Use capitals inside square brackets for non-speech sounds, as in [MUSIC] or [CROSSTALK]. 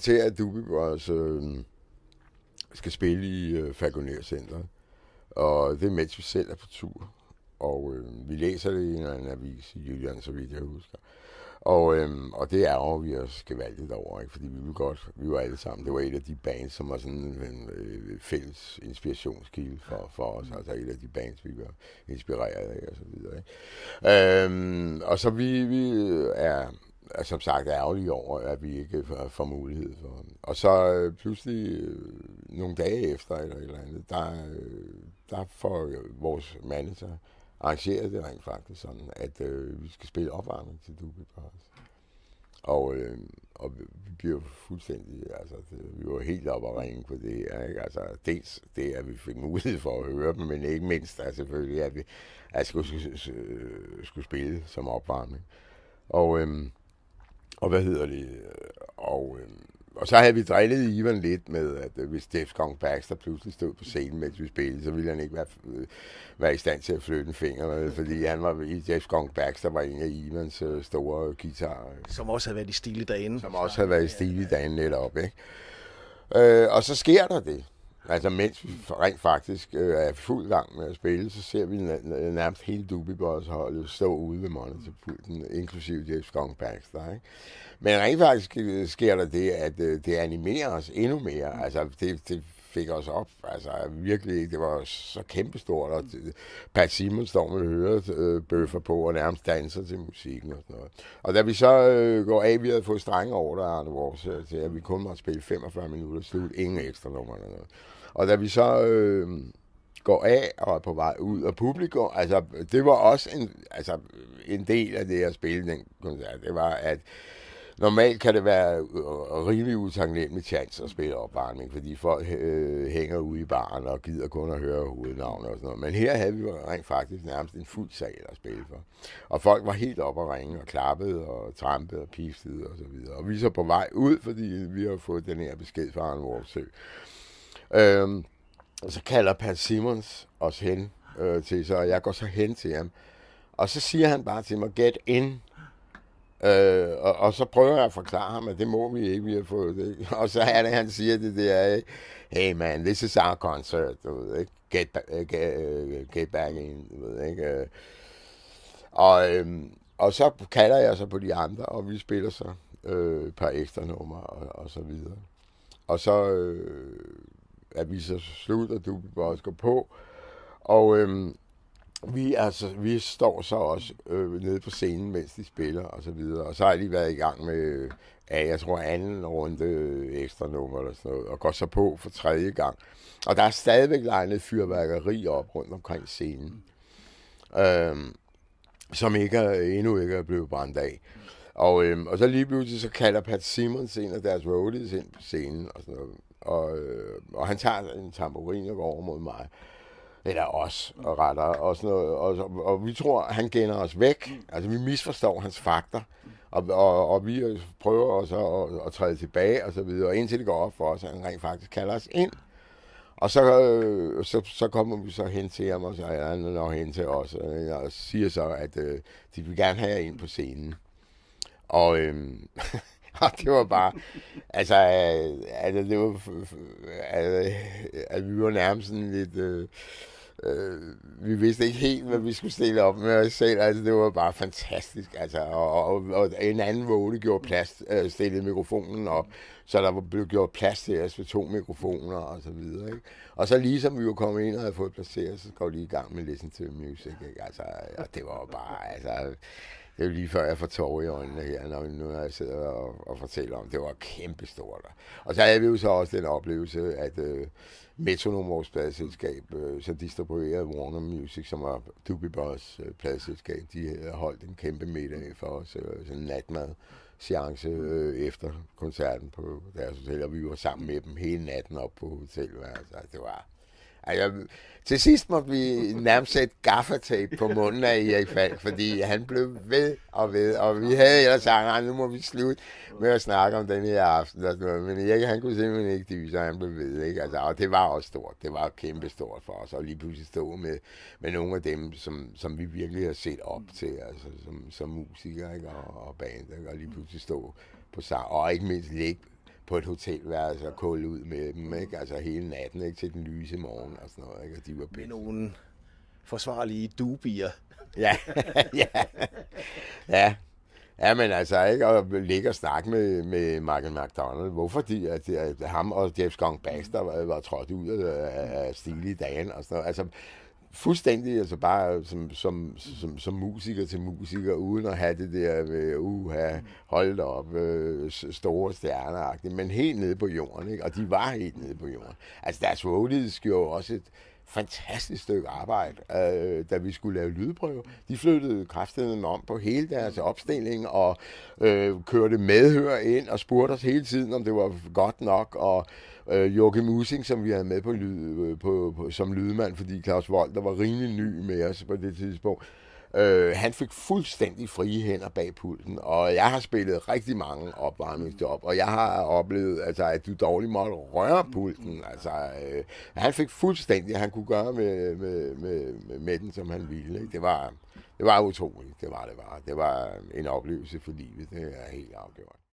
Til at du Brothers altså, øh, skal spille i øh, Falconer Center. Og det er mens vi selv er på tur. Og øh, vi læser det i en eller anden avis i Jylland, så vidt jeg husker. Og, øh, og det over, vi valge gevaldigt over, ikke? fordi vi vil godt, vi var alle sammen, det var et af de bands, som var sådan en øh, fælles inspirationskilde for, for os, altså et af de bands, vi var inspireret af, og så videre. Ikke? Øhm, og så vi, vi er er som sagt ærgerlig over, at vi ikke får mulighed for ham. Og så øh, pludselig øh, nogle dage efter eller et eller andet, der, øh, der får vores manager arrangeret det rent faktisk sådan, at øh, vi skal spille opvarmning til Dubai Bros. Og, øh, og vi bliver fuldstændig, altså det, vi var helt oppe og ringe på det her, ikke? Altså dels det, at vi fik [LAUGHS] mulighed for at høre dem, men ikke mindst altså, selvfølgelig, at vi at skulle, skulle, øh, skulle spille som opvarmning. Og, øh, og hvad hedder det? Og, øh, og så havde vi drillet Ivan lidt med, at øh, hvis Jeff Kong Baxter pludselig stod på scenen, mens vi spillede, så ville han ikke være, øh, være i stand til at flytte en finger, Med, fordi han var, Jeff Kong Baxter var en af Ivans øh, store guitarer. Som også havde været i stil i dagen. Som også havde været i stil i dagen netop, ikke? Øh, og så sker der det Altså, mens vi rent faktisk øh, er fuld gang med at spille, så ser vi nærmest hele Dubibos-holdet stå ude ved monitorpulten, inklusive Jeff Skong Baxter. Ikke? Men rent faktisk øh, sker der det, at øh, det animerer os endnu mere. Altså, det, det fik os op. Altså virkelig, det var så kæmpestort, og Pat Simons står med øh, bøffer på og nærmest danser til musikken og sådan noget. Og da vi så øh, går af, vi havde fået strenge ordre af Arne Vores, øh, til, at vi kun måtte spille 45 minutter, slut ingen ekstra nummer eller noget. Og da vi så øh, går af og er på vej ud, af publikum, altså det var også en, altså, en del af det at spille den koncert, det var at normalt kan det være øh, øh, rimelig utaknemmelig chance at spille opvarmning, fordi folk øh, hænger ude i baren og gider kun at høre hovednavne og sådan noget. Men her havde vi rent faktisk nærmest en fuld sal at spille for. Og folk var helt oppe og ringe og klappede og trampede og piftede og så videre. Og vi er så på vej ud, fordi vi har fået den her besked fra Arne sø. Øhm, og så kalder Pat Simmons os hen øh, til sig, og jeg går så hen til ham. Og så siger han bare til mig, get in, Øh, og, og så prøver jeg at forklare ham, at det må vi ikke, vi har fået det. [LAUGHS] Og så er det, han siger det der, hey man, this is our concert, du ved, ikke? Get, øh, get, øh, get back in, du ved, ikke? Øh, og, øhm, og så kalder jeg så på de andre, og vi spiller så øh, et par ekstra numre og, og så videre. Og så øh, er vi så slut, og du også går på. Og øhm, vi, altså, vi står så også øh, nede på scenen, mens de spiller og så videre. Og så har de været i gang med, øh, jeg tror anden runde øh, ekstra nummer eller sådan noget, og går så på for tredje gang. Og der er stadigvæk legnet fyrværkeri op rundt omkring scenen, øh, som ikke er, endnu ikke er blevet brændt af. Og, øh, og så lige pludselig så kalder Pat Simmons en af deres roadies ind på scenen og sådan noget. Og, øh, og han tager en tamburin og går over mod mig. Eller os, og retter, og sådan noget. Og, og vi tror, han gænder os væk. Mm. Altså, vi misforstår hans fakter. Og, og, og vi øh, prøver også at, at træde tilbage, og så videre. Og indtil det går op for os, at han rent faktisk kalder os ind. Og så, øh, så, så kommer vi så hen til ham, og så ja, han nok hen til os, øh, og, jeg siger så, at øh, de vil gerne have jer ind på scenen. Og, øh, [LAUGHS] og det var bare, altså, øh, altså det var, altså, altså, vi var nærmest sådan lidt, øh, øh, vi vidste ikke helt, hvad vi skulle stille op med os selv. Altså, det var bare fantastisk. Altså, og, og, og en anden våde gjorde plads, øh, stillede mikrofonen op, så der blev gjort plads til os ved to mikrofoner og så videre. Ikke? Og så ligesom vi var kommet ind og havde fået placeret, så går vi lige i gang med Listen to Music. Ikke? Altså, og det var bare, altså, det er jo lige før, jeg får tårer i øjnene her, når, nu når jeg sidder og, og fortæller om, det var kæmpestort. Og så havde vi jo så også den oplevelse, at øh, Metronom, vores pladselskab, øh, som distribuerede Warner Music, som var Doobie Boss øh, pladselskab, de havde holdt en kæmpe middag for os, øh, sådan en natmad seance øh, efter koncerten på deres hotel, og vi var sammen med dem hele natten op på hotellet. Altså, det var Altså, til sidst måtte vi nærmest sætte gaffatape på munden af Erik Falk, fordi han blev ved og ved, og vi havde ellers sagt, nu må vi slutte med at snakke om den her aften og sådan noget. Men Erik, han kunne simpelthen ikke dyse, og han blev ved, ikke? Altså, og det var også stort, det var kæmpe stort for os, at lige pludselig stå med, med nogle af dem, som, som vi virkelig har set op til, altså som, som musikere, ikke? Og, og band, ikke? og lige pludselig stå på sang, og ikke mindst ligge på et hotelværelse og kål ud med dem, mm. ikke? altså hele natten ikke? til den lyse morgen og sådan noget. Ikke? Og de var pisse. Med nogle forsvarlige dubier. [LAUGHS] ja, ja, ja. Ja, men altså ikke at ligge og snakke med, med Michael McDonald. Hvorfor de, at, at ham og Jeff Skong Baxter mm. var, var trådt ud af, af stil i dagen og sådan noget. Altså, Fuldstændig, altså bare som, som, som, som musiker til musiker, uden at have det der med, øh, uha, holdt op, øh, store stjerner men helt nede på jorden, ikke? og de var helt nede på jorden. Altså deres roadies gjorde også et, fantastisk stykke arbejde, øh, da vi skulle lave lydprøve. De flyttede kraftedeme om på hele deres opstilling og øh, kørte medhør ind og spurgte os hele tiden, om det var godt nok. Og øh, Joachim Musing, som vi havde med på lyd, øh, på, på, som lydmand, fordi Claus der var rimelig ny med os på det tidspunkt, Øh, han fik fuldstændig frie hænder bag pulten, og jeg har spillet rigtig mange opvarmningsjob, og jeg har oplevet, altså, at du dårligt måtte røre pulten. Altså, øh, han fik fuldstændig, han kunne gøre med, med, med, med den, som han ville. Ikke? Det var, det var utroligt, det var det var. Det var en oplevelse for livet, det er helt afgjort.